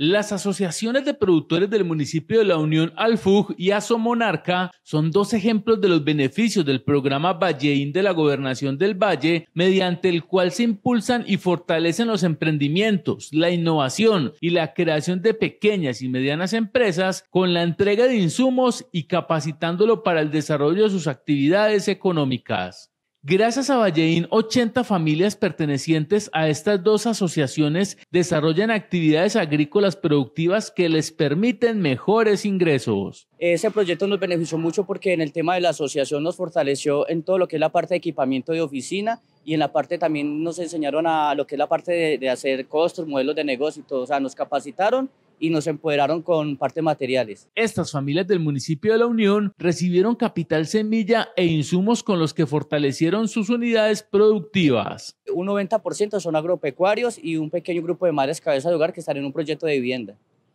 Las asociaciones de productores del municipio de La Unión Alfug y Asomonarca son dos ejemplos de los beneficios del programa Valleín de la Gobernación del Valle, mediante el cual se impulsan y fortalecen los emprendimientos, la innovación y la creación de pequeñas y medianas empresas con la entrega de insumos y capacitándolo para el desarrollo de sus actividades económicas. Gracias a Valleín, 80 familias pertenecientes a estas dos asociaciones desarrollan actividades agrícolas productivas que les permiten mejores ingresos. Ese proyecto nos benefició mucho porque en el tema de la asociación nos fortaleció en todo lo que es la parte de equipamiento de oficina y en la parte también nos enseñaron a lo que es la parte de, hacer costos, modelos de negocio y todo. O sea, nos capacitaron y nos empoderaron con partes materiales. Estas familias del municipio de La Unión recibieron capital semilla e insumos con los que fortalecieron sus unidades productivas. Un 90% son agropecuarios y un pequeño grupo de madres cabeza de hogar que están en un proyecto de vivienda.